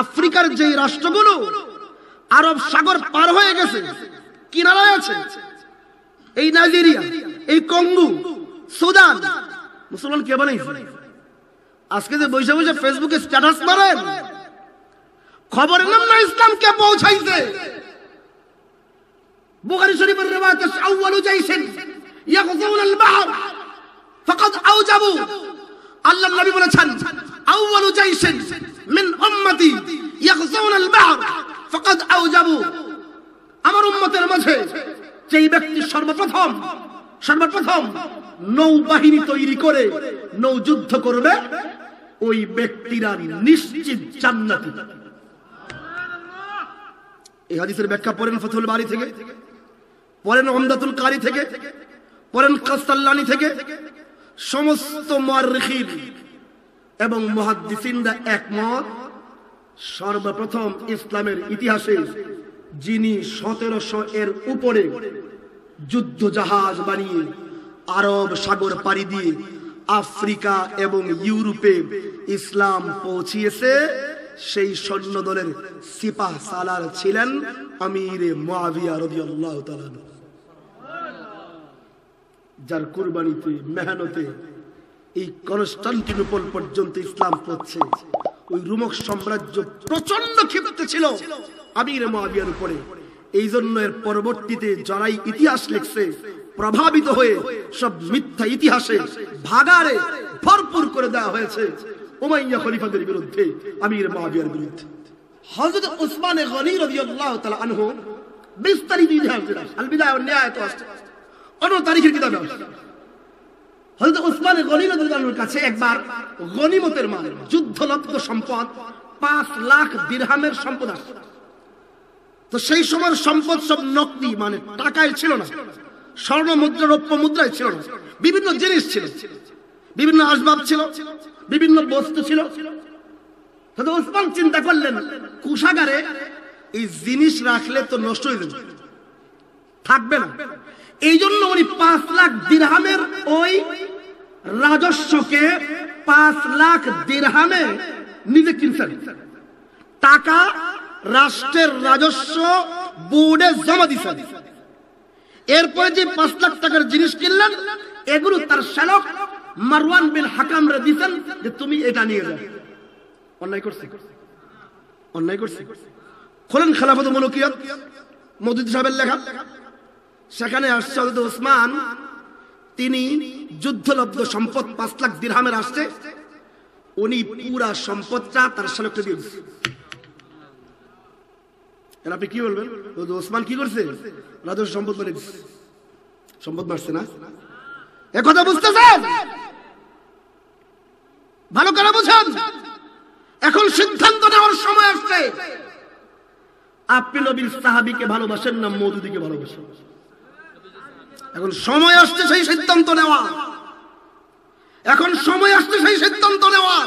আফ্রিকার যে রাষ্ট্রগুলো আরব সাগর পার হয়ে গেছে কিনারা আছে এই নাইজেরিয়া এই কঙ্গু সুদান মুসলমান কে বানাইছে আজকে যে বৈশা বৈশা ফেসবুকে স্ট্যাটাস মারেন খবর নাম না ইসলাম কে পৌঁছাইছে বুখারী শরীফের রিওয়ায়াত আছে আউয়ালু জাইসিন ইয়াগযুন আল বাহর ফাকাদ আউজাবু আল্লাহর নবী বলেছেন আউয়ালু জাইসিন من أمتي يغزون البحر فقد أوجبوا আমার উম্মতের মাঝে যেই ব্যক্তি সর্বপ্রথম সর্বপ্রথম নৌবাহিনী তৈরি করে নৌযুদ্ধ করবে ওই ব্যক্তিরা নিশ্চিত জান্নাতি এই হাদিসের ব্যাখ্যা পড়েন ফতুল বাড়ি থেকে পড়েন অমদাতুল কারি থেকে পড়েন কাস্তাল্লানি থেকে সমস্ত মার্খির এবং মহাদ্দিসিনরা একমত সর্বপ্রথম ইসলামের ইতিহাসে যিনি সতেরোশো এর উপরে যুদ্ধ জাহাজ বানিয়ে আরব সাগর পাড়ি দিয়ে আফ্রিকা এবং ইউরোপে ইসলাম পৌঁছিয়েছে সেই সৈন্য দলের সিপাহ সালার ছিলেন আমিরে যার কুরবানিতে মেহনতে এই কনস্টান্টিনোপল পর্যন্ত ইসলাম পড়ছে ওই রুমক সাম্রাজ্য প্রচন্ড ক্ষিপ্ত ছিল আমির মহাবিয়ার উপরে এই জন্য এর পরবর্তীতে যারাই ইতিহাস লিখছে প্রভাবিত হয়ে সব মিথ্যা ইতিহাসে ভাগারে ভরপুর করে দেওয়া হয়েছে উমাইয়া খলিফাদের বিরুদ্ধে আমির মহাবিয়ার বিরুদ্ধে হযরত উসমান গনি রাদিয়াল্লাহু তাআলা আনহু বিস্তারিত ইতিহাস আল বিদায় ও নিহায়াত আছে অন্য তারিখের কিতাবে আছে হয়তো উসমান গনির কাছে একবার গনিমতের মাল যুদ্ধলব্ধ সম্পদ পাঁচ লাখ দীর্হামের সম্পদ আসছে তো সেই সময়ের সম্পদ সব নকদি মানে টাকায় ছিল না স্বর্ণ মুদ্রা রৌপ্য মুদ্রায় ছিল না বিভিন্ন জিনিস ছিল বিভিন্ন আসবাব ছিল বিভিন্ন বস্তু ছিল উসমান চিন্তা করলেন কুষাগারে এই জিনিস রাখলে তো নষ্ট হয়ে যাবে থাকবে না এই জন্য উনি পাঁচ লাখ দিরহামের ওই রাজস্বকে পাঁচ লাখ দিরহামে নিজে কিনছেন টাকা রাষ্ট্রের রাজস্ব বোর্ডে জমা দিছেন এরপরে যে পাঁচ লাখ টাকার জিনিস কিনলেন এগুলো তার শ্যালক মারওয়ান বিন হাকাম রে দিছেন যে তুমি এটা নিয়ে যাও অন্যায় করছে অন্যায় করছে খোলেন খেলাফত মলকিয়ত মোদি সাহেবের লেখা সেখানে আসছে হজরত উসমান তিনি যুদ্ধলব্ধ সম্পদ পাঁচ লাখ দিরহামের আসছে উনি পুরা সম্পদটা তার সালকটা দিয়ে আপনি কি বলবেন ওসমান কি করছে রাজস্ব সম্পদ মারে সম্পদ মারছে না একথা বুঝতেছেন ভালো করে বুঝান এখন সিদ্ধান্ত নেওয়ার সময় আসছে আপনি নবীর সাহাবিকে ভালোবাসেন না মধুদিকে ভালোবাসেন এখন সময় আসছে সেই সিদ্ধান্ত নেওয়া এখন সময় আসছে সেই সিদ্ধান্ত নেওয়ার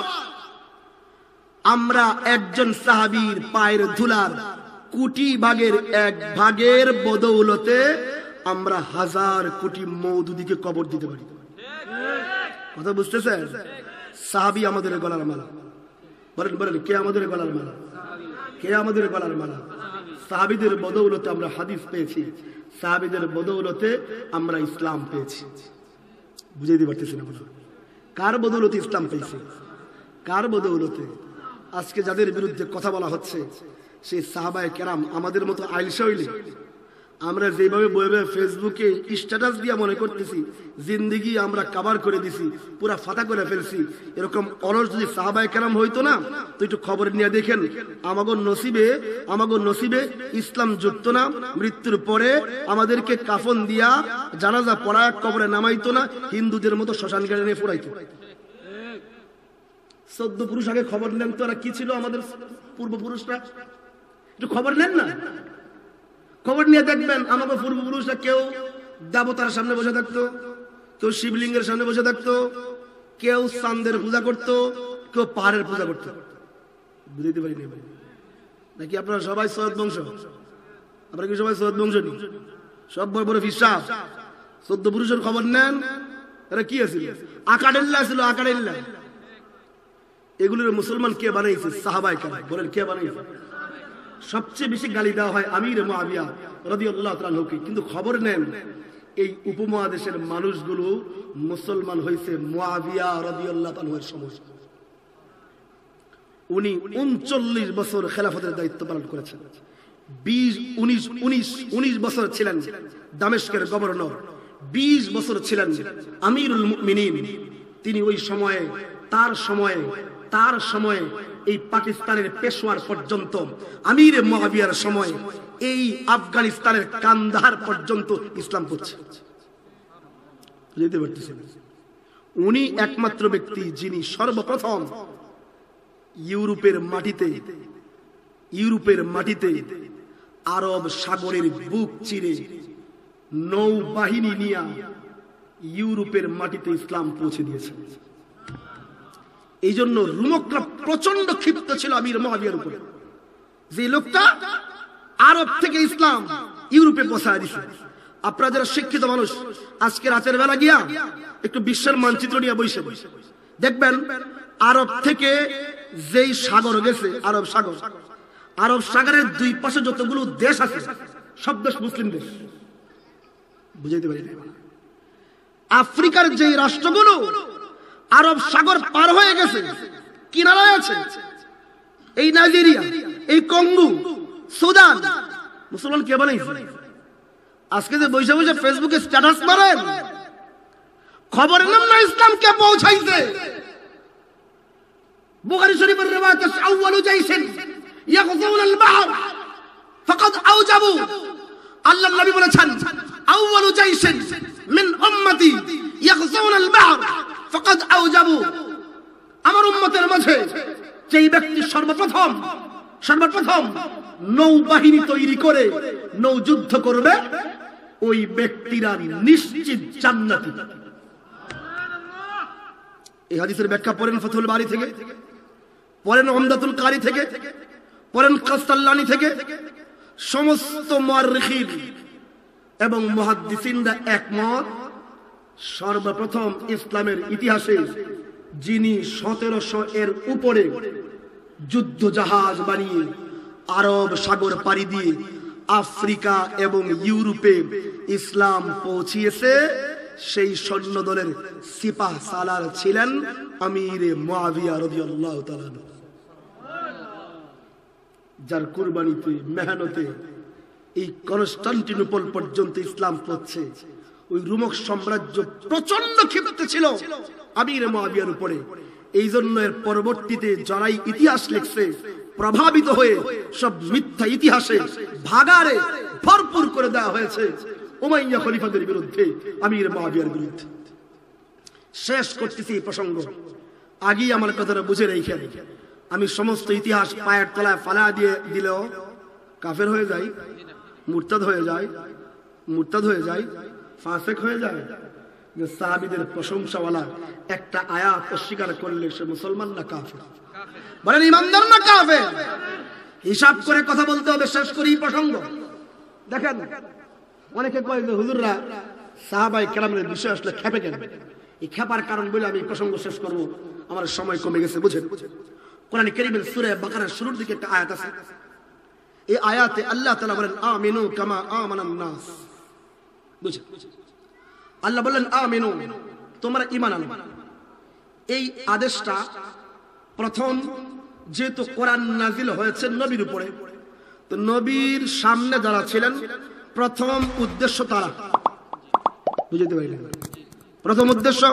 আমরা একজন সাহাবীর পায়ের ধুলার কোটি ভাগের এক ভাগের বদৌলতে আমরা হাজার কোটি মৌদুদিকে কবর দিতে পারি কথা বুঝতেছেন সাহাবি আমাদের গলার মালা বলেন বলেন কে আমাদের গলার মালা কে আমাদের গলার মালা সাহাবিদের বদৌলতে আমরা হাদিস পেয়েছি সাহাবিদের বদৌলতে আমরা ইসলাম পেয়েছি বুঝে দিতে পারতেছি না কার বদৌলতে ইসলাম পেয়েছে কার বদৌলতে আজকে যাদের বিরুদ্ধে কথা বলা হচ্ছে সেই সাহাবায় কেরাম আমাদের মতো আইলশৈলী আমরা যেভাবে বইবে ফেসবুকে স্ট্যাটাস দিয়ে মনে করতেছি জিন্দিগি আমরা কাবার করে দিছি পুরা ফাতা করে ফেলছি এরকম অলস যদি সাহাবায় কেরাম হইতো না তো একটু খবর নিয়ে দেখেন আমাগর নসিবে আমাগর নসিবে ইসলাম যুক্ত না মৃত্যুর পরে আমাদেরকে কাফন দিয়া জানাজা পড়া কবরে নামাইতো না হিন্দুদের মতো শ্মশান গাড়ি নিয়ে পড়াইতো সদ্য পুরুষ আগে খবর নেন তো কি ছিল আমাদের পূর্বপুরুষরা একটু খবর নেন না খবর নিয়ে দেখবেন আমাকে পূর্বপুরুষরা কেউ দেবতার সামনে বসে থাকতো কেউ শিবলিঙ্গের সামনে বসে থাকতো কেউ চান্দের পূজা করত কেউ পাহাড়ের পূজা করত বুঝতে পারি নাকি আপনারা সবাই সৈয়দ বংশ আপনারা কি সবাই সৈয়দ বংশ নেই সব বড় বড় বিশ্বাস চোদ্দ পুরুষের খবর নেন এরা কি আছে আকাডেল্লা ছিল আকাডেল্লা এগুলোর মুসলমান কে বানাইছে সাহাবাই বলেন কে বানাইছে সবচেয়ে বেশি গালি দেওয়া হয় আমির মহাবিয়া রবি তালুকে কিন্তু খবর নেন এই উপমহাদেশের মানুষগুলো মুসলমান হয়েছে মহাবিয়া রবি আল্লাহ তালুয়ের উনি উনচল্লিশ বছর খেলাফতের দায়িত্ব পালন করেছেন বিশ উনিশ উনিশ উনিশ বছর ছিলেন দামেশকের গভর্নর বিশ বছর ছিলেন আমিরুল মিনি তিনি ওই সময়ে তার সময়ে তার সময়ে এই পাকিস্তানের পেশোয়ার পর্যন্ত আমির মহাবিয়ার সময়ে এই আফগানিস্তানের কান্দাহার পর্যন্ত ইসলাম পড়ছে উনি একমাত্র ব্যক্তি যিনি সর্বপ্রথম ইউরোপের মাটিতে ইউরোপের মাটিতে আরব সাগরের বুক চিরে নৌবাহিনী নিয়ে ইউরোপের মাটিতে ইসলাম পৌঁছে দিয়েছে এই জন্য রুমকরা প্রচন্ড ক্ষিপ্ত ছিল আমির মহাবিয়ার উপরে যে লোকটা আরব থেকে ইসলাম ইউরোপে পৌঁছায় দিছে আপনারা যারা শিক্ষিত মানুষ আজকে রাতের বেলা গিয়া একটু বিশ্বের মানচিত্র নিয়ে বসে দেখবেন আরব থেকে যেই সাগর গেছে আরব সাগর আরব সাগরের দুই পাশে যতগুলো দেশ আছে সব দেশ মুসলিম দেশ বুঝাইতে পারি আফ্রিকার যে রাষ্ট্রগুলো আরব সাগর পার হয়ে গেছে কিনারায় আছে এই নাইজেরিয়া এই কঙ্গু সুদান মুসলমান কে বলে আজকে যে বৈশা বৈশা ফেসবুকে স্ট্যাটাস মারেন খবর নাম না ইসলাম কে পৌঁছাইছে বুখারী শরীফের রিওয়ায়াত আছে আউয়ালু জাইসিন ইয়াগযুল আল বাহর ফাকাদ আউজাবু আল্লাহ নবী বলেছেন আউয়ালু জাইসিন মিন উম্মতি ইয়াগযুল আল বাহর আমার উন্মতের মাঝে যেই ব্যক্তি সর্বপ্রথম সর্বপ্রথম নৌবাহিনী তৈরি করে নৌযুদ্ধ করবে ওই ব্যক্তিরা নিশ্চিত জান্নাতি এই হাদিসের ব্যাখ্যা পড়েন ফতুল বাড়ি থেকে পড়েন অমদাতুল কারি থেকে পড়েন কাস্তাল্লানি থেকে সমস্ত মারখির এবং মহাদিসিন্দা একমত সর্বপ্রথম ইসলামের ইতিহাসে যিনি সতেরোশো এর উপরে যুদ্ধ জাহাজ বানিয়ে আরব সাগর পাড়ি দিয়ে আফ্রিকা এবং ইউরোপে ইসলাম পৌঁছিয়েছে সেই সৈন্য দলের সিপাহ সালার ছিলেন আমির মাবিয়া রবি যার কুরবানিতে মেহনতে এই কনস্টান্টিনোপল পর্যন্ত ইসলাম পড়ছে ওই রুমক সাম্রাজ্য প্রচন্ড ক্ষিপ্ত ছিল আমির মহাবিয়ার উপরে এই জন্য এর পরবর্তীতে যারাই ইতিহাস লিখছে প্রভাবিত হয়ে সব মিথ্যা ইতিহাসে ভাগারে ভরপুর করে দেওয়া হয়েছে ওমাইয়া খলিফাদের বিরুদ্ধে আমির মহাবিয়ার বিরুদ্ধে শেষ করতেছি এই প্রসঙ্গ আগেই আমার কথাটা বুঝে রেখে আমি সমস্ত ইতিহাস পায়ের তলায় ফালা দিয়ে দিলেও কাফের হয়ে যাই মুরতাদ হয়ে যায় মুরতাদ হয়ে যায় ফাসেক হয়ে যাবে যে সাহাবিদের প্রশংসাওয়ালা একটা আয়াত অস্বীকার করলে সে মুসলমান না কাফের বলেন ইমানদার না কাফের হিসাব করে কথা বলতে হবে শেষ করি প্রসঙ্গ দেখেন অনেকে কয় যে হুজুররা সাহাবাই কেরামের বিষয় আসলে খেপে কেন এই খেপার কারণ বলে আমি প্রসঙ্গ শেষ করব আমার সময় কমে গেছে বুঝেন কোরআন কেরিমের সুরে বাকারের শুরুর দিকে একটা আয়াত আছে এই আয়াতে আল্লাহ তাআলা বলেন আমিনু কামা আমানান নাস বুঝেন আল্লাহ বললেন আমিনু তোমরা ইমান আনো এই আদেশটা প্রথম যেহেতু কোরআন নাজিল হয়েছে নবীর উপরে তো নবীর সামনে যারা ছিলেন প্রথম উদ্দেশ্য তারা বুঝতে পারলেন প্রথম উদ্দেশ্য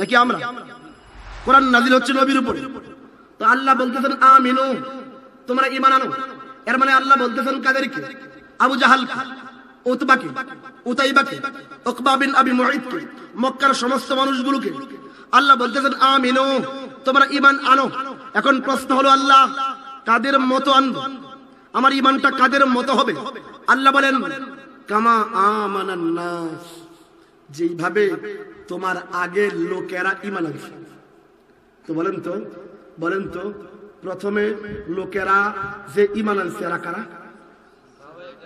নাকি আমরা কোরআন নাজিল হচ্ছে নবীর উপরে তো আল্লাহ বলতেছেন আমিনু তোমরা ইমান আনো এর মানে আল্লাহ বলতেছেন কাদেরকে আবু জাহালকে উতবাকে উতাইবাকে উকবা বিন আবি মুঈদকে মক্কার সমস্ত মানুষগুলোকে আল্লাহ বলতেছেন আমিনু তোমরা ঈমান আনো এখন প্রশ্ন হলো আল্লাহ কাদের মতো আনবো আমার ঈমানটা কাদের মতো হবে আল্লাহ বলেন কামা আমানান নাস যেইভাবে তোমার আগে লোকেরা ঈমান আনছে তো বলেন তো বলেন তো প্রথমে লোকেরা যে ঈমান আনছে এরা কারা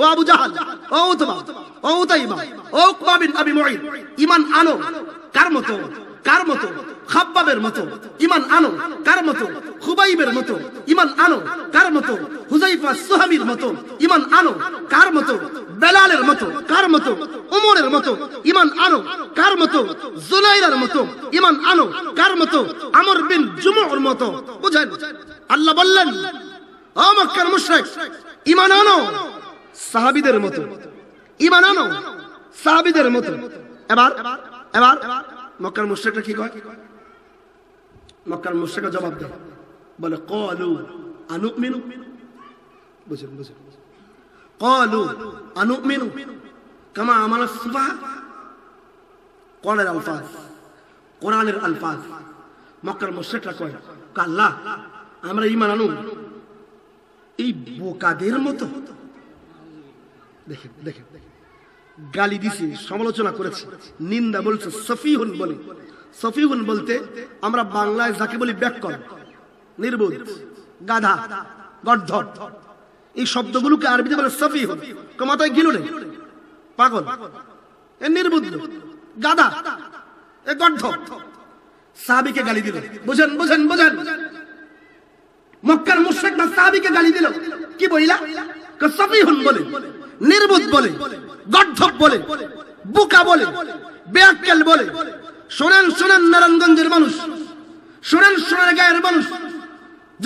ও আবু জাহাল ও উতবা ও উতাইবা ও উকবা বিন আবি মুঈদ ঈমান আনো কার মতো কার মতো খাব্বাবের মতো ইমান আনো কার মতো খুবাইবের মতো ইমান আনো কার মতো হুজাইফা সোহামির মতো ইমান আনো কার মতো বেলালের মতো কার মতো উমরের মতো ইমান আনো কার মতো জুলাইরার মতো ইমান আনো কার মতো আমর বিন জুমুর মতো বুঝেন আল্লাহ বললেন ও মক্কার মুশরিক ইমান আনো সাহাবিদের মতো ইমান আনো সাহাবিদের মতো এবার এবার মক্কার মুশ্রেকরা কি কয় মক্কার মুশ্রেকরা জবাব দেয় বলে কলু আনুক মিনু বুঝুন বুঝুন কলু আনুক মিনু কামা আমার সুফা কোরআনের আলফাজ কোরআনের আলফাজ মক্কার মুশ্রেকরা কয় কাল্লা আমরা ইমান আনু এই বোকাদের মতো দেখেন দেখেন গালি দিছে সমালোচনা করেছে নিন্দা বলছে সফিহুন বলে সফিহুন বলতে আমরা বাংলায় যাকে বলি ব্যাকর নির্বোধ গাধা গর্ধর এই শব্দগুলোকে আরবিতে বলে সফিহুন কমাতায় গিলু নেই পাগল এ নির্বুদ্ধ গাধা এ গর্ধ সাহাবিকে গালি দিল বুঝেন বুঝেন বুঝেন মক্কার মুশ্রেকরা সাহাবিকে গালি দিল কি বইলা সফিহুন বলে নির্বুধ বলে গর্ধব বলে বুকা বলে বেআক্কেল বলে শোনেন শোনেন নারায়ণগঞ্জের মানুষ শোনেন সোনার গায়ের মানুষ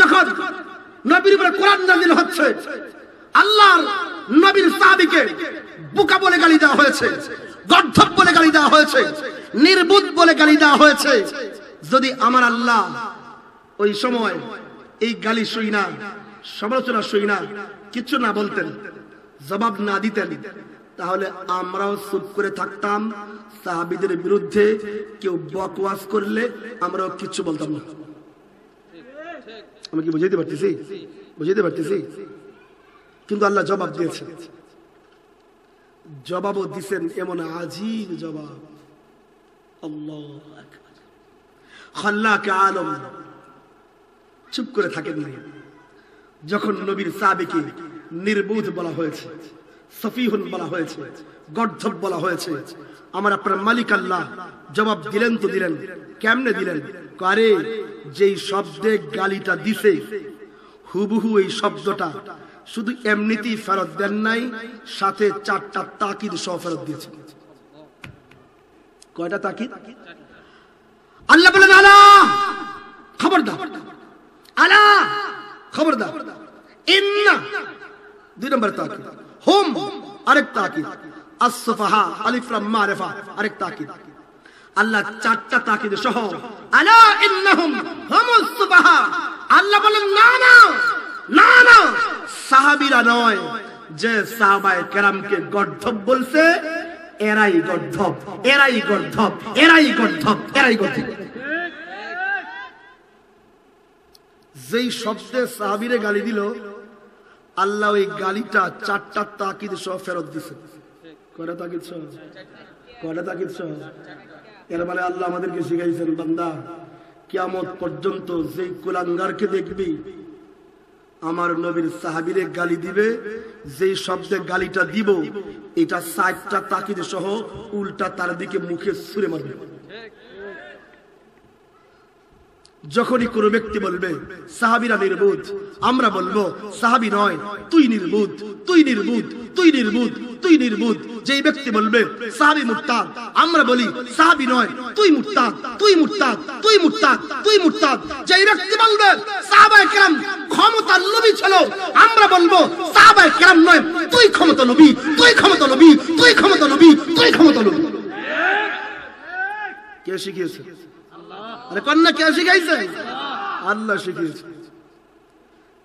যখন নবীর উপরে কোরআন নাজিল হচ্ছে আল্লাহর নবীর সাহাবীকে বুকা বলে গালি দেওয়া হয়েছে গর্ধব বলে গালি দেওয়া হয়েছে নির্বুধ বলে গালি দেওয়া হয়েছে যদি আমার আল্লাহ ওই সময় এই গালি শুই না সমালোচনা শুই না কিছু না বলতেন জবাব না দিতেন তাহলে আমরাও চুপ করে থাকতাম সাহাবিদের বিরুদ্ধে কেউ বকওয়াস করলে আমরাও কিচ্ছু বলতাম না আমি কি বুঝাইতে পারতেছি বুঝাইতে পারতেছি কিন্তু আল্লাহ জবাব দিয়েছেন জবাবও দিছেন এমন আজিব জবাব খল্লাকে আলম চুপ করে থাকেন যখন নবীর সাবেকে নির্বুধ বলা হয়েছে সফিহুন বলা হয়েছে গর্ধব বলা হয়েছে আমার আপনার মালিক আল্লাহ জবাব দিলেন তো দিলেন কেমনে দিলেন আরে যেই শব্দে গালিটা দিছে হুবহু এই শব্দটা শুধু এমনিতেই ফেরত দেন নাই সাথে চারটা তাকিদ সহ ফেরত দিয়েছে কয়টা তাকিদ আল্লাহ বলেন আলা খবরদার আলা খবরদার ইন্না দুই নম্বর তাকিদ হোম আরেক তাকিদ আসফাহা আলিফরাম মারেফা আরেক তাকিদ আল্লাহ চারটা তাকিদ সহ আলা ইন্নাহুম হুম সুবাহা আল্লাহ বলেন না না না না সাহাবীরা নয় যে সাহাবায়ে কেরামকে গর্ধব বলছে এরাই গর্ধব এরাই গর্ধব এরাই গর্ধব এরাই গর্ধব যেই শব্দে সাহাবীরে গালি দিল আল্লাহ ওই গালিটা চারটা তাকিদ সহ ফেরত দিছে কয়টা তাকিদ সহ কয়টা তাকিদ সহ এর মানে আল্লাহ আমাদেরকে শিখাইছেন বান্দা কিয়ামত পর্যন্ত যেই কুলাঙ্গারকে দেখবি আমার নবীর সাহাবিরে গালি দিবে যেই শব্দে গালিটা দিব এটা সাইডটা তাকিদ সহ উল্টা তার দিকে মুখে ছুঁড়ে মারবে যখনই কোন ব্যক্তি বলবে সাহাবিরা নির্বুধ আমরা বলবো সাহাবি নয় তুই নির্বুধ তুই নির্বুধ তুই নির্বুধ তুই নির্বুধ যেই ব্যক্তি বলবে সাহাবি মুরতাদ আমরা বলি সাহাবি নয় তুই মুরতাদ তুই মুরতাদ তুই মুরতাদ তুই মুরতাদ যেই ব্যক্তি বলবে সাহাবায়ে কেরাম ক্ষমতার নবী ছিল আমরা বলবো সাহাবায়ে কেরাম নয় তুই ক্ষমতা নবী তুই ক্ষমতা নবী তুই ক্ষমতা নবী তুই ক্ষমতা নবী কে শিখিয়েছে আরে কন্যা কে শিখাইছে আল্লাহ শিখিয়েছে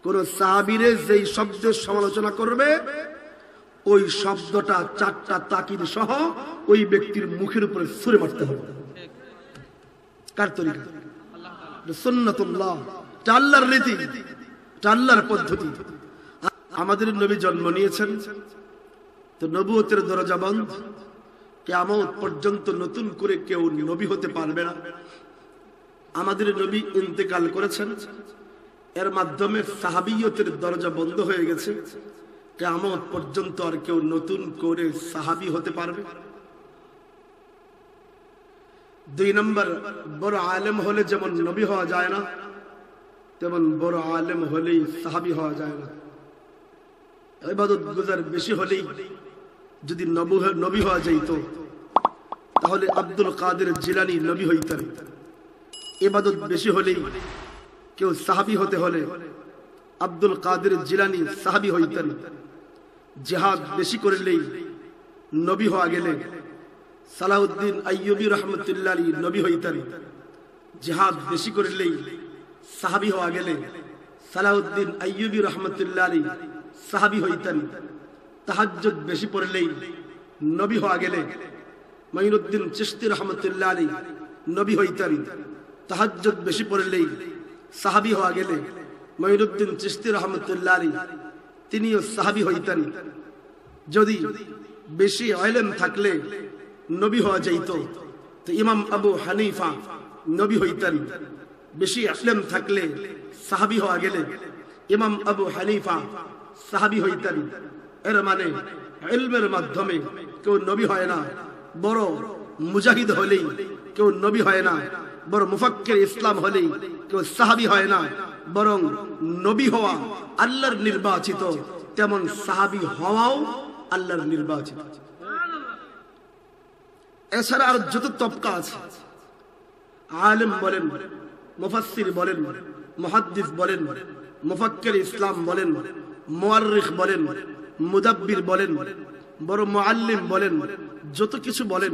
কোন সাহাবিরে যেই শব্দের সমালোচনা করবে ওই শব্দটা চারটা তাকিদ সহ ওই ব্যক্তির মুখের উপরে সুরে মারতে হবে কার তরিকা সন্ন্যতুল্লাহ আল্লাহর রীতি টাল্লার পদ্ধতি আমাদের নবী জন্ম নিয়েছেন তো নবুতের দরজা বন্ধ কেমন পর্যন্ত নতুন করে কেউ নবী হতে পারবে না আমাদের নবী ইন্তেকাল করেছেন এর মাধ্যমে সাহাবিয়তের দরজা বন্ধ হয়ে গেছে কেমন পর্যন্ত আর কেউ নতুন করে সাহাবি হতে পারবে দুই নম্বর বড় আলেম হলে যেমন নবী হওয়া যায় না তেমন বড় আলেম হলেই সাহাবি হওয়া যায় না এবাদত গুজার বেশি হলেই যদি নবী হওয়া যাইত তাহলে আব্দুল কাদের জিলানি নবী হইতেন এবাদত বেশি হলেই কেউ সাহাবি হতে হলে আব্দুল কাদের জিলানি সাহাবি হইতেন জেহাদ বেশি করলেই নবী হওয়া গেলে সালাহউদ্দিন আইয়ুবী রহমতুল্লাহ আলী নবী হইতেন জেহাদ বেশি করলেই সাহাবি হওয়া গেলে সালাউদ্দিন আইয়ুবী রহমতুল্লাহ আলী সাহাবি হইতেন তাহাজ বেশি পড়লেই নবী হওয়া গেলে মঈনুদ্দিন চিশতি রহমতুল্লাহ আলী নবী হইতেন তাহাজ বেশি পড়লেই সাহাবি হওয়া গেলে ময়ুরুদ্দিন চিশতি রহমতুল্লাহ তিনিও সাহাবি হইতেন যদি বেশি আলেম থাকলে নবী হওয়া যাইত তো ইমাম আবু হানিফা নবী হইতেন বেশি আলেম থাকলে সাহাবি হওয়া গেলে ইমাম আবু হানিফা সাহাবি হইতেন এর মানে এলমের মাধ্যমে কেউ নবী হয় না বড় মুজাহিদ হলেই কেউ নবী হয় না বড় মুফাক্কের ইসলাম হলেই কেউ সাহাবি হয় না বরং নবী হওয়া আল্লাহর নির্বাচিত তেমন সাহাবি হওয়াও আল্লাহর নির্বাচিত এছাড়া আর যত তবকা আছে আলেম বলেন মুফাসসির বলেন মুহাদ্দিস বলেন মুফাক্কির ইসলাম বলেন মুআররিখ বলেন মুদাব্বির বলেন বড় মুআল্লিম বলেন যত কিছু বলেন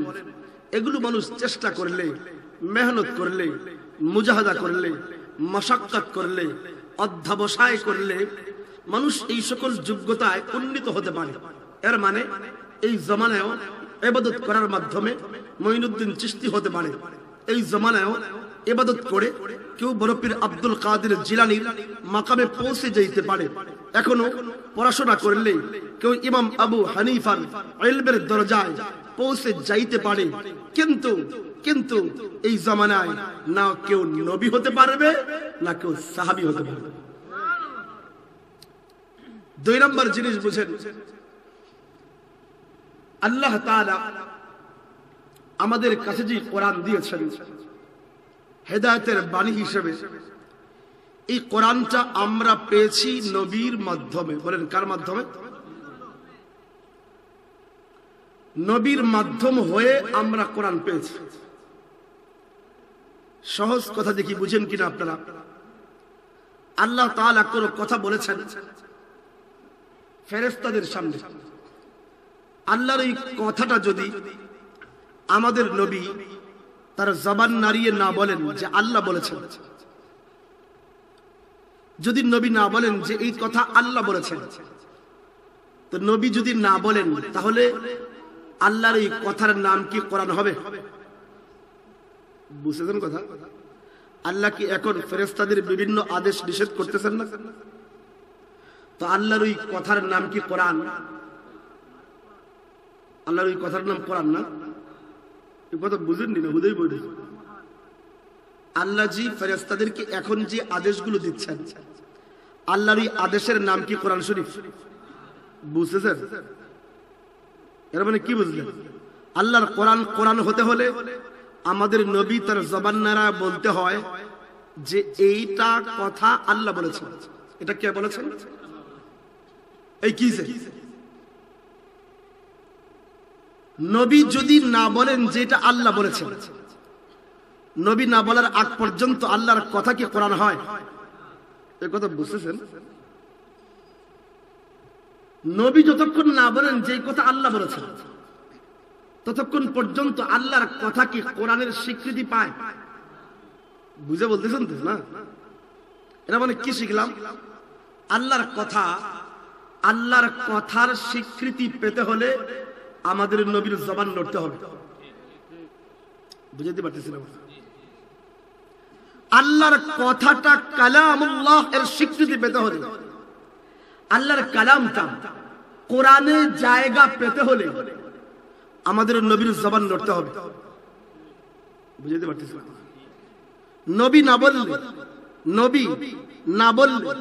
এগুলো মানুষ চেষ্টা করলে মেহনত করলে মুজাহাদা করলে মশাক্কাত করলে অধ্যাবসায় করলে মানুষ এই সকল যোগ্যতায় উন্নীত হতে পারে এর মানে এই জমানায় এবাদত করার মাধ্যমে মঈনুদ্দিন চিস্তি হতে পারে এই জমানায় এবাদত করে কেউ বরফির আব্দুল কাদের জিলানির মাকামে পৌঁছে যেতে পারে এখনো পড়াশোনা করলে কেউ ইমাম আবু হানিফার দরজায় পৌঁছে যাইতে পারে কিন্তু কিন্তু এই জমানায় না কেউ নবী হতে পারবে না কেউ সাহাবি হতে পারবে দুই নম্বর জিনিস বুঝেন আল্লাহ আমাদের কাছে যে কোরআন দিয়েছেন হেদায়তের বাণী হিসেবে এই কোরআনটা আমরা পেয়েছি নবীর মাধ্যমে বলেন কার মাধ্যমে নবীর মাধ্যম হয়ে আমরা কোরআন পেয়েছি সহজ কথা দেখি বুঝেন কিনা আপনারা আল্লাহ তাআলা কোন কথা বলেছেন ফেরেস্তাদের সামনে আল্লাহর এই কথাটা যদি আমাদের নবী তার জবান নাড়িয়ে না বলেন যে আল্লাহ বলেছেন যদি নবী না বলেন যে এই কথা আল্লাহ বলেছেন তো নবী যদি না বলেন তাহলে আল্লাহর এই কথার নাম কি কোরআন হবে বুঝেছেন কথা আল্লাহ কি এখন ফেরেস্তাদের বিভিন্ন আদেশ নিষেধ করতেছেন না তো আল্লাহর ওই কথার নাম কি কোরআন আল্লাহর ওই কথার নাম কোরআন না এ কথা বুঝেননি না হুদয় বই আল্লাহ জি ফেরেস্তাদেরকে এখন যে আদেশগুলো দিচ্ছেন আল্লাহর ওই আদেশের নাম কি কোরআন শরীফ বুঝতেছেন এর মানে কি বুঝলেন আল্লাহর কোরআন কোরআন হতে হলে আমাদের নবী তার জবান্নারা বলতে হয় যে এইটা কথা আল্লাহ বলেছেন এটা কে বলেছেন এই কি নবী যদি না বলেন যে এটা আল্লাহ বলেছেন নবী না বলার আগ পর্যন্ত আল্লাহর কথা কি করার হয় এ কথা বুঝতেছেন নবী যতক্ষণ না বলেন যে কথা আল্লাহ বলেছেন ততক্ষণ পর্যন্ত আল্লাহর কথা কি কোরআনের স্বীকৃতি পায় বুঝে বলতেছেন তো না এটা মানে কি শিখলাম আল্লাহর কথা আল্লাহর কথার স্বীকৃতি পেতে হলে আমাদের নবীর জবান লড়তে হবে বুঝাতে পারতেছি না আল্লাহর কথাটা কালাম এর স্বীকৃতি পেতে হলে আল্লাহর কালামটা কোরআনে জায়গা পেতে হলে আমাদের নবীর জবান লড়তে হবে বুঝতে পারতেছি নবী না বললে নবী না বললে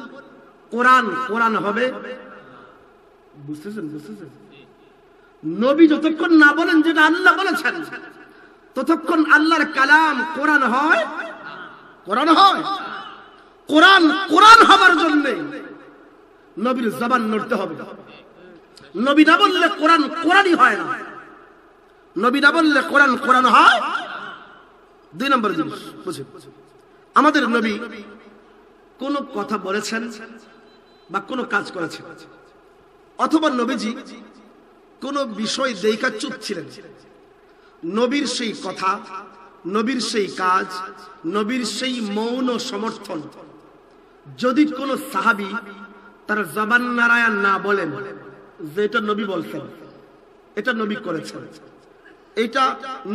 কোরআন কোরআন হবে বুঝতেছেন বুঝতেছেন নবী যতক্ষণ না বলেন যেটা আল্লাহ বলেছেন ততক্ষণ আল্লাহর কালাম কোরআন হয় কোরআন হয় কোরআন কোরআন হবার জন্য নবীর জবান নড়তে হবে নবী না বললে কোরআন কোরআনই হয় না নবীরা বললে কোরআন কোরআন হয় দুই নম্বর জিনিস বুঝে আমাদের নবী কোন কথা বলেছেন বা কোন কাজ করেছেন অথবা নবীজি কোন বিষয় দেখা চুপ ছিলেন নবীর সেই কথা নবীর সেই কাজ নবীর সেই মৌন সমর্থন যদি কোন সাহাবি তার জবান নারায়ণ না বলেন যে এটা নবী বলছেন এটা নবী করেছেন এটা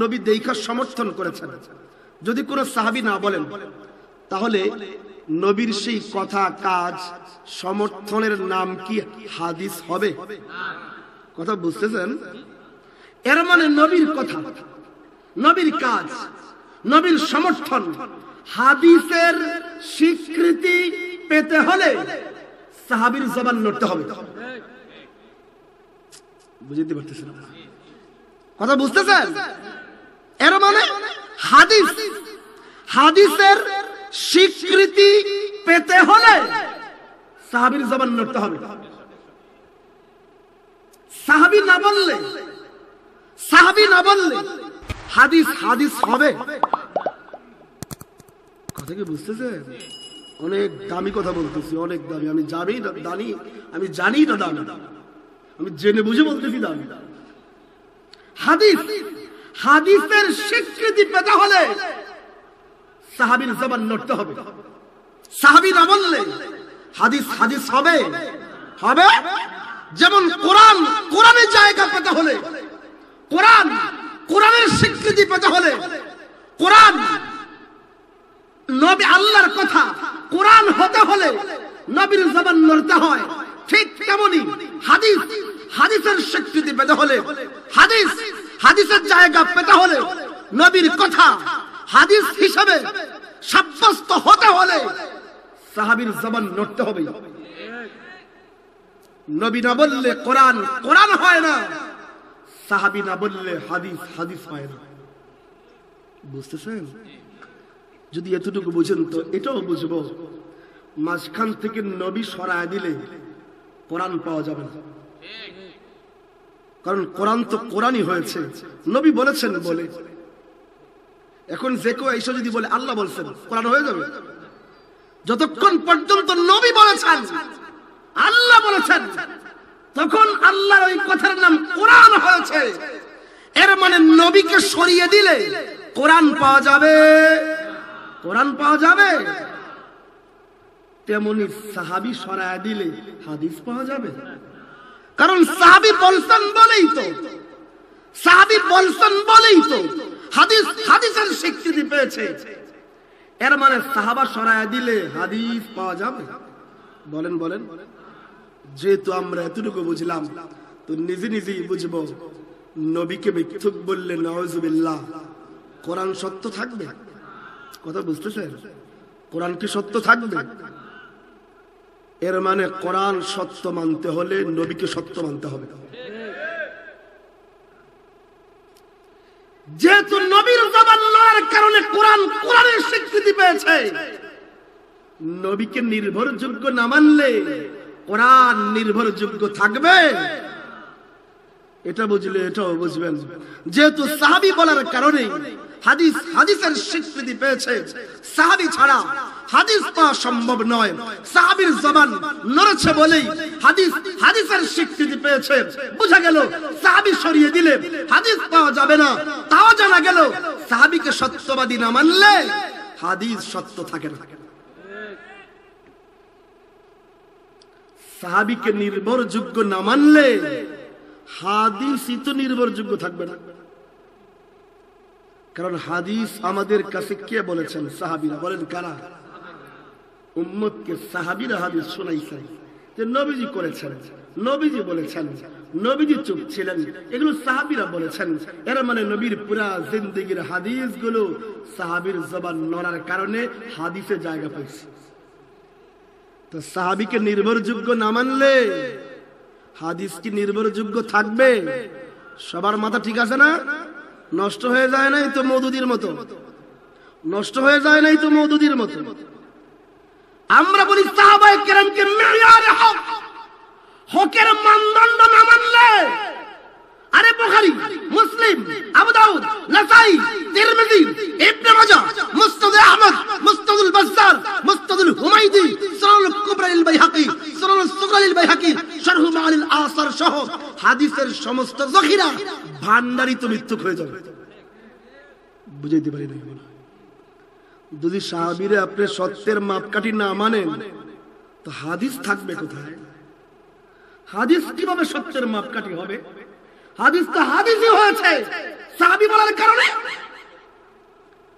নবী দেখা সমর্থন করেছেন যদি কোন সাহাবি না বলেন তাহলে নবীর সেই কথা কাজ সমর্থনের নাম কি হাদিস হবে কথা বুঝতেছেন এর মানে নবীর কথা নবীর কাজ নবীর সমর্থন হাদিসের স্বীকৃতি পেতে হলে সাহাবির জবান নড়তে হবে বুঝতে পারতেছেন কথা বুঝতেছেন এর মানে হাদিস হাদিসের স্বীকৃতি পেতে হলে সাহাবির জবান লড়তে হবে সাহাবি না বললে সাহাবি না বললে হাদিস হাদিস হবে কথা কি বুঝতেছে অনেক দামি কথা বলতেছি অনেক দামি আমি জানি দামি আমি জানি না দামি আমি জেনে বুঝে বলতেছি দামি হাদিস হাদিসের স্বীকৃতি পেতে হলে সাহাবির জবান লড়তে হবে সাহাবি না বললে হাদিস হাদিস হবে হবে যেমন কোরআন কোরআনের জায়গা পেতে হলে কোরআন কোরআনের স্বীকৃতি পেতে হলে কোরআন নবী আল্লাহর কথা কোরআন হতে হলে নবীর জবান লড়তে হয় ঠিক তেমনি হাদিস হাদিসের স্বীকৃতি পেতে হলে হাদিস হাদিসের জায়গা পেতে হলে নবীর কথা হাদিস হিসাবে সাব্যস্ত হতে হলে সাহাবির জবান নড়তে হবে নবী না বললে কোরআন কোরআন হয় না সাহাবি না বললে হাদিস হাদিস হয় না বুঝতেছেন যদি এতটুকু বুঝেন তো এটাও বুঝবো মাঝখান থেকে নবী সরায় দিলে কোরআন পাওয়া যাবে না কারণ কোরআন তো কোরআনই হয়েছে নবী বলেছেন বলে এখন যে কেউ এইসব যদি বলে আল্লাহ বলছেন কোরআন হয়ে যাবে যতক্ষণ পর্যন্ত নবী বলেছেন আল্লাহ বলেছেন তখন আল্লাহর ওই কথার নাম কোরআন হয়েছে এর মানে নবীকে সরিয়ে দিলে কোরআন পাওয়া যাবে কোরআন পাওয়া যাবে তেমনি সাহাবি সরায় দিলে হাদিস পাওয়া যাবে কারণ সাহাবি বলছেন বলেই তো সাহাবি বলছেন বলেই তো হাদিস হাদিসের স্বীকৃতি পেয়েছে এর মানে সাহাবা সরায় দিলে হাদিস পাওয়া যাবে বলেন বলেন যেহেতু আমরা এতটুকু বুঝলাম তো নিজে নিজেই বুঝবো নবীকে মিথ্যুক বললে নওয়াজুবিল্লাহ কোরআন সত্য থাকবে কথা বুঝতেছেন কোরআন কি সত্য থাকবে এর মানে কোরআন সত্য মানতে হলে নবীকে সত্য মানতে হবে যেহেতু নবীর জবানের কারণে কোরআন কোরআনের স্বীকৃতি পেয়েছে নবীকে নির্ভরযোগ্য না মানলে কোরআন নির্ভরযোগ্য থাকবে এটা বুঝলে এটাও বুঝবেন যেহেতু সাহাবি বলার কারণে হাদিস হাদিসের স্বীকৃতি পেয়েছে সাহাবি ছাড়া হাদিস পাওয়া সম্ভব নয় সাহাবির জবান নড়েছে বলেই হাদিস হাদিসের স্বীকৃতি পেয়েছে বুঝা গেল সাহাবি সরিয়ে দিলে হাদিস পাওয়া যাবে না তাও জানা গেল সাহাবিকে সত্যবাদী না মানলে হাদিস সত্য থাকে না সাহাবিকে নির্ভরযোগ্য না মানলে হাদিসই তো নির্ভরযোগ্য থাকবে না কারণ হাদিস আমাদের কাছে কে বলেছেন সাহাবিরা বলেন কারা উম্মতকে সাহাবিরা হাদিস শোনাইছেন যে নবীজি করেছেন নবীজি বলেছেন নবীজি চুপ ছিলেন এগুলো সাহাবিরা বলেছেন এর মানে নবীর পুরা জিন্দিগির হাদিস গুলো সাহাবির জবান নড়ার কারণে হাদিসে জায়গা পাইছে তো সাহাবিকে নির্ভরযোগ্য না মানলে হাদিস কি নির্ভরযোগ্য থাকবে সবার মাথা ঠিক আছে না নষ্ট হয়ে যায় নাই তো মৌদুদির মতো নষ্ট হয়ে যায় নাই তো মৌদুদির মতো আমরা বলি হকের মানদণ্ড না মানলে আরে বোখারি মুসলিম আবু নাসাই তিরমিজি ইবনে আহমদ বাজ্জার হুমাইদি সুনানুল কুবরা লিল বাইহাকি সুনানুল সুগরা বাইহাকি শারহু আসার সহ হাদিসের সমস্ত যখিরা ভান্ডারিত মৃত্যু হয়ে যাবে বুঝাইতে পারি যদি সাহাবিরে আপনি সত্যের মাপকাঠি না মানেন তো হাদিস থাকবে কোথায় হাদিস কিভাবে সত্যের মাপকাঠি হবে হাদিস তো হাদিসই হয়েছে সাহাবি বলার কারণে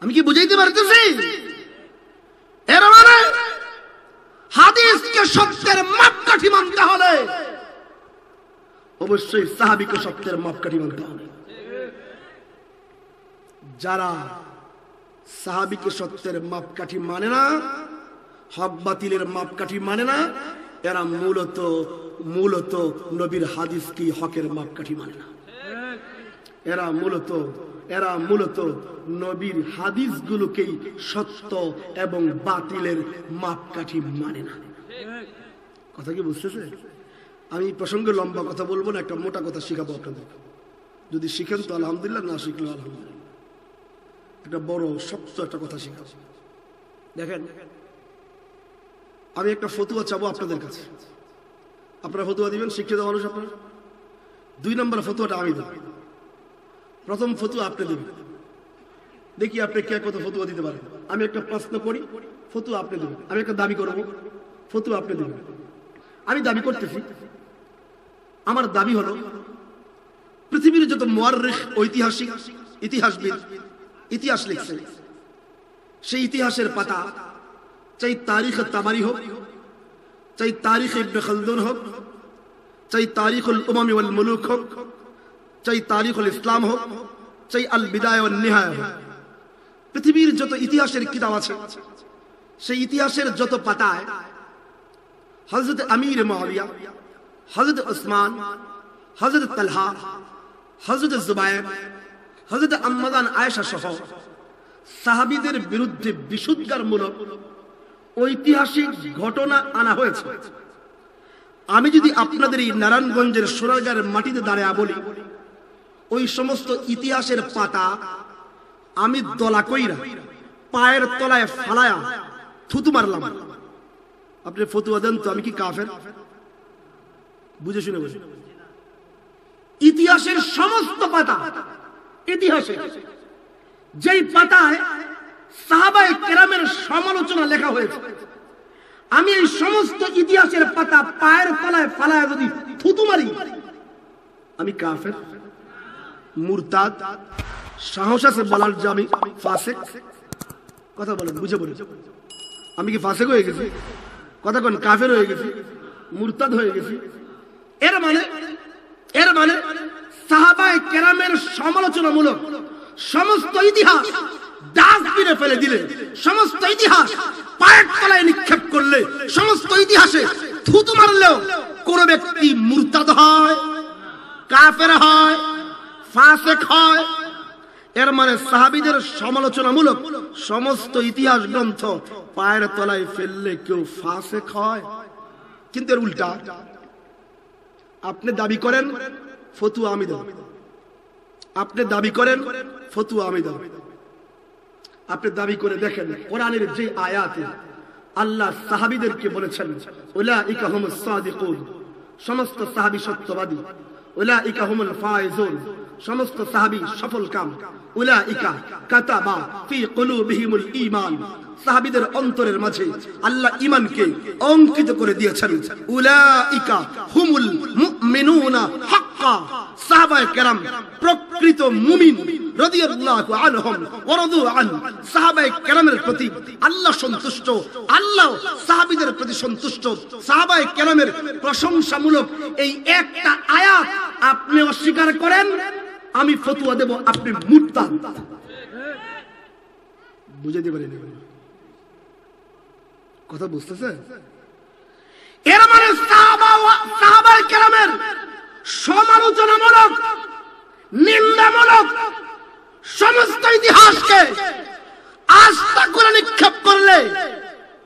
আমি কি বুঝাইতে পারতেছি এর মানে কে সত্যের মাপকাঠি মানতে হলে অবশ্যই সাহাবিকে সত্যের মাপকাঠি মানতে হবে যারা সাহাবিকে সত্যের মাপকাঠি মানে না হক বাতিলের মাপকাঠি মানে না এরা মূলত মূলত নবীর হাদিস কি হকের মাপকাঠি মানে না এরা মূলত এরা মূলত নবীর হাদিসগুলোকেই সত্য এবং বাতিলের মাপকাঠি মানে না কথা কি বুঝতেছে আমি প্রসঙ্গে লম্বা কথা বলবো না একটা মোটা কথা শিখাবো আপনাদের যদি শিখেন তো আলহামদুলিল্লাহ না শিখলে আলহামদুলিল্লাহ একটা বড় শক্ত একটা কথা শিখাব দেখেন আমি একটা ফতুয়া চাবো আপনাদের কাছে আপনারা ফতুয়া দিবেন শিক্ষিত মানুষ আপনার দুই নম্বর ফতুয়াটা আমি দেব প্রথম ফতুয়া আপনি দেবেন দেখি আপনি কে কত ফতুয়া দিতে পারেন আমি একটা প্রশ্ন করি ফতুয়া আপনি দেবেন আমি একটা দাবি করব ফতুয়া আপনি দেবেন আমি দাবি করতেছি আমার দাবি হলো পৃথিবীর যত মোয়ার ঐতিহাসিক ইতিহাসবিদ ইতিহাস লিখছে সেই ইতিহাসের পাতা চাই তারিখ তামারি হোক চাই তারিখ ইবনে খালদুন হোক চাই তারিখুল উমামি ওয়াল মুলুক হোক চাই তারিখুল ইসলাম হোক চাই আল বিদায় ওয়াল নিহায় হোক পৃথিবীর যত ইতিহাসের কিতাব আছে সেই ইতিহাসের যত পাতায় হযরত আমির মহাবিয়া হযরত ওসমান হযরত তালহা হযরত জুবায়ের হজরত আম্মাদান আয়েশা সহ সাহাবিদের বিরুদ্ধে বিশুদ্ধারমূলক ঐতিহাসিক ঘটনা আনা হয়েছে আমি যদি আপনাদের এই নারায়ণগঞ্জের সোনারগাঁর মাটিতে দাঁড়িয়ে বলি ওই সমস্ত ইতিহাসের পাতা আমি দলা কইরা পায়ের তলায় ফালায়া থুতু মারলাম আপনি ফতুয়া দেন তো আমি কি কাফের বুঝে শুনে বুঝে ইতিহাসের সমস্ত পাতা ইতিহাসে যেই পাতায় সাহাবাই কেরামের সমালোচনা লেখা হয়েছে আমি এই সমস্ত ইতিহাসের পাতা পায়ের তলায় ফালায় যদি থুতু মারি আমি কাফের মুরতাদ সাহস আছে বলার যে আমি ফাসেক কথা বলেন বুঝে বলি আমি কি ফাসেক হয়ে গেছি কথা কোন কাফের হয়ে গেছি মুরতাদ হয়ে গেছি এর মানে এর মানে সাহাবায় কেরামের সমালোচনামূলক সমস্ত ইতিহাস ডাস্টবিনে ফেলে দিলে সমস্ত ইতিহাস পায়ের তলায় নিক্ষেপ করলে সমস্ত ইতিহাসে থুতু মারলেও কোন ব্যক্তি মুরতাদ হয় কাফের হয় ফাসেক হয় এর মানে সাহাবিদের সমালোচনামূলক সমস্ত ইতিহাস গ্রন্থ পায়ের তলায় ফেললে কেউ ফাসেক হয় কিন্তু এর উল্টা আপনি দাবি করেন ফতুয়া আমি দেব আপনি দাবি করেন ফতুয়া আমি দেব আপনি দাবি করে দেখেন কোরআনের যে আয়াতে আল্লাহ সাহাবিদেরকে বলেছেন ওলা ইকাহম সাদিকুন সমস্ত সাহাবি সত্যবাদী ওলা ইকাহম ফায়জুন সমস্ত সাহাবি সফল কাম উলা ইকা কাতাবা ফি কুলুবিহিমুল ঈমান সাহাবিদের অন্তরের মাঝে আল্লাহ ইমানকে অঙ্কিত করে দিয়েছেন উলাইকা হুমুল মুমিনুনা হাক্কা সাহাবায়ে কেরাম প্রকৃত মুমিন রাদিয়াল্লাহু আনহুম ওয়া রাদু আন সাহাবায়ে কেরামের প্রতি আল্লাহ সন্তুষ্ট আল্লাহ সাহাবীদের প্রতি সন্তুষ্ট সাহাবায়ে কেরামের প্রশংসামূলক এই একটা আয়াত আপনি অস্বীকার করেন আমি ফতোয়া দেব আপনি মুরতাদ বুঝাতে পারিনি কথা বুঝতেছেন এর মানে সাহাবাই কেরামের সমালোচনামূলক নিন্দামূলক সমস্ত ইতিহাসকে আস্থা করে নিক্ষেপ করলে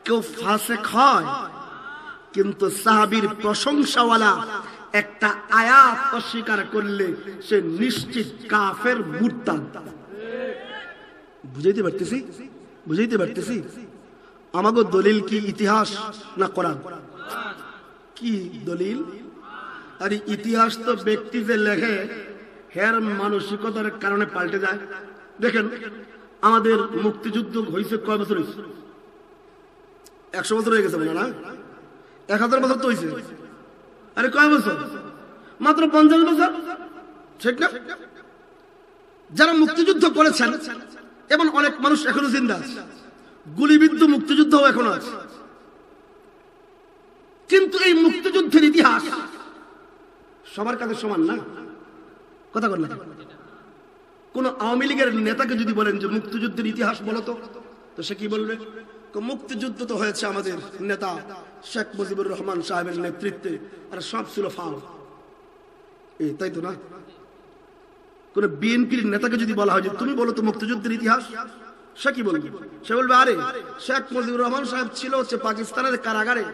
কেউ কিন্তু সাহাবির প্রশংসাওয়ালা একটা আয়াত অস্বীকার করলে সে নিশ্চিত কাফের মূর্তান বুঝাইতে পারতেছি বুঝাইতে পারতেছি আমাগো দলিল কি ইতিহাস না কোরআন কি দলিল আর ইতিহাস তো ব্যক্তি যে লেখে হের মানসিকতার কারণে পাল্টে যায় দেখেন আমাদের মুক্তিযুদ্ধ হয়েছে কয় বছর হয়েছে একশো বছর হয়ে গেছে না এক হাজার বছর তো হয়েছে আরে কয় বছর মাত্র পঞ্চাশ বছর ঠিক না যারা মুক্তিযুদ্ধ করেছেন এবং অনেক মানুষ এখনো জিন্দা আছে গুলিবিদ্ধ মুক্তিযুদ্ধও এখন আছে কিন্তু এই মুক্তিযুদ্ধের ইতিহাস সবার কাছে সমান না কথা বল কোন আওয়ামী লীগের নেতাকে যদি বলেন যে মুক্তিযুদ্ধের ইতিহাস বলতো তো সে কি বলবে মুক্তিযুদ্ধ তো হয়েছে আমাদের নেতা শেখ মুজিবুর রহমান সাহেবের নেতৃত্বে আর সব ছিল ফাল এই তাই তো না কোন বিএনপির নেতাকে যদি বলা হয় যে তুমি বলো তো মুক্তিযুদ্ধের ইতিহাস সে কি বলবে সে বলবে আরে শেখ মুজিবুর রহমান সাহেব ছিল হচ্ছে পাকিস্তানের কারাগারে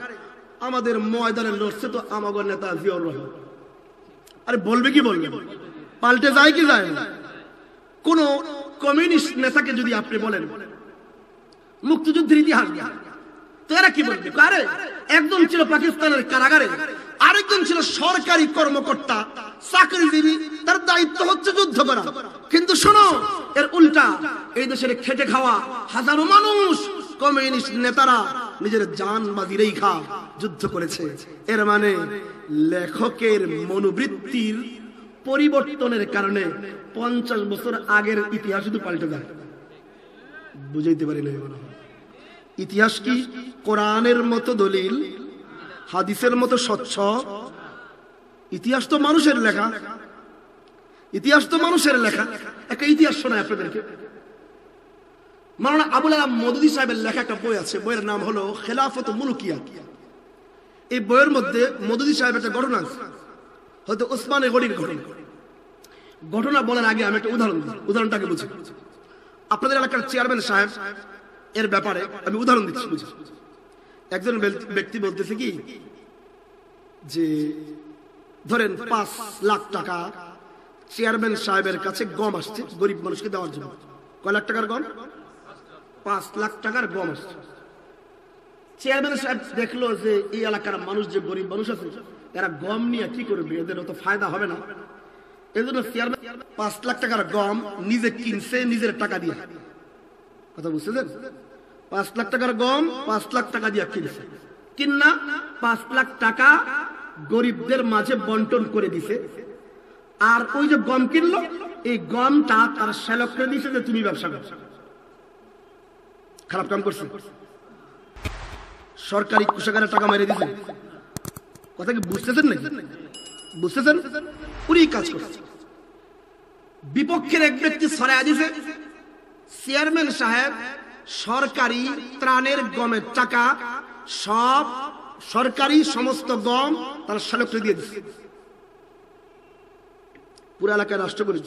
আমাদের ময়দানে লড়ছে তো আমাগর নেতা জিয়র রহমান আরে বলবে কি বলবে পাল্টে যায় কি যায় না কোন কমিউনিস্ট নেতাকে যদি আপনি বলেন মুক্তিযুদ্ধের ইতিহাস তো এরা কি বলবে আরে একদম ছিল পাকিস্তানের কারাগারে আরেকজন ছিল সরকারি কর্মকর্তা চাকরিজীবী তার দায়িত্ব হচ্ছে যুদ্ধ করা কিন্তু শোনো এর উল্টা এই দেশের খেটে খাওয়া হাজারো মানুষ কমিউনিস্ট নেতারা নিজের জান বাজি খা যুদ্ধ করেছে এর মানে লেখকের মনোবৃত্তির পরিবর্তনের কারণে পঞ্চাশ বছর আগের ইতিহাস শুধু পাল্টে যায় বুঝাইতে পারি না ইতিহাস কি কোরআনের মতো দলিল হাদিসের মতো স্বচ্ছ ইতিহাস তো মানুষের লেখা ইতিহাস তো মানুষের লেখা একটা ইতিহাস শোনায় আপনাদেরকে মারানা আবুল আলাম মদুদি সাহেবের লেখা একটা বই আছে বইয়ের নাম হলো খেলাফত মুলুকিয়া এই বইয়ের মধ্যে মদুদি সাহেবের একটা ঘটনা আছে হয়তো ওসমানে গরির ঘটনা ঘটনা বলার আগে আমি একটা উদাহরণ উদাহরণটাকে বুঝি আপনাদের এলাকার চেয়ারম্যান সাহেব এর ব্যাপারে আমি উদাহরণ দিচ্ছি বুঝি একজন ব্যক্তি বলতেছে কি যে ধরেন পাঁচ লাখ টাকা চেয়ারম্যান সাহেবের কাছে গম আসছে গরিব মানুষকে দেওয়ার জন্য কয় লাখ টাকার গম পাঁচ লাখ টাকার গম আসছে চেয়ারম্যান সাহেব দেখলো যে এই এলাকার মানুষ যে গরিব মানুষ আছে এরা গম নিয়ে কি করবে এদের অত ফায়দা হবে না এই জন্য চেয়ারম্যান পাঁচ লাখ টাকার গম নিজে কিনছে নিজের টাকা দিয়ে কথা বুঝতেছেন পাঁচ লাখ টাকার গম পাঁচ লাখ টাকা দিয়ে কিনছে কিনা পাঁচ লাখ টাকা গরিবদের মাঝে বন্টন করে দিছে আর ওই যে গম কিনলো এই গমটা তার শ্যালককে দিছে যে তুমি ব্যবসা করছো খারাপ কাম করছো সরকারি কৃষকেরা টাকা মেরে দিছে কথা কি বুঝতেছেন নাকি বুঝতেছেন পুরি কাজ করছে বিপক্ষের এক ব্যক্তি সরাই দিছে চেয়ারম্যান সাহেব সরকারি ত্রাণের গমের টাকা সব সরকারি সমস্ত গম তার শালকরে দিয়ে দিচ্ছে পুরো এলাকায় রাষ্ট্র করে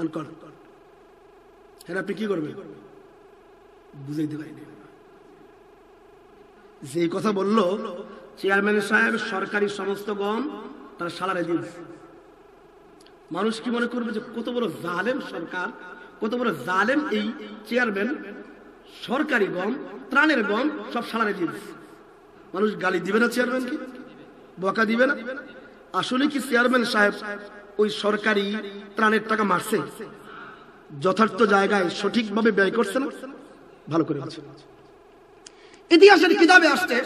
আনকর আপনি কি করবেন বুঝাইতে পারিনি যে কথা বলল চেয়ারম্যান সাহেব সরকারি সমস্ত গম তার সালারে দিয়েছে মানুষ কি মনে করবে যে কত বড় জালেম সরকার কত বড় জালেম এই চেয়ারম্যান সরকারি গম ত্রাণের গম সব সালারে জিনিস মানুষ গালি দিবে না চেয়ারম্যানকে বকা দিবে না আসলে কি চেয়ারম্যান সাহেব ওই সরকারি ত্রাণের টাকা মারছে যথার্থ জায়গায় সঠিকভাবে ব্যয় করছে না ভালো করে ইতিহাসের কিতাবে আসছে